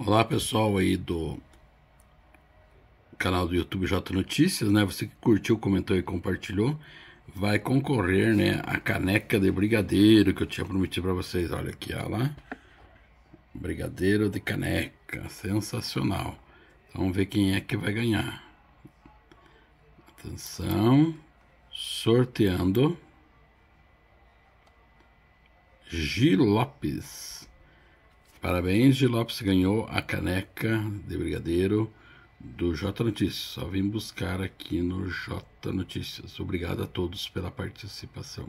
Olá pessoal aí do canal do YouTube J Notícias, né? Você que curtiu, comentou e compartilhou, vai concorrer, né, a caneca de brigadeiro que eu tinha prometido para vocês. Olha aqui, olha lá. Brigadeiro de caneca, sensacional. Então, vamos ver quem é que vai ganhar. Atenção, sorteando. Gil Lopes. Parabéns, de Lopes ganhou a caneca de brigadeiro do J Notícias. Só vim buscar aqui no J Notícias. Obrigado a todos pela participação.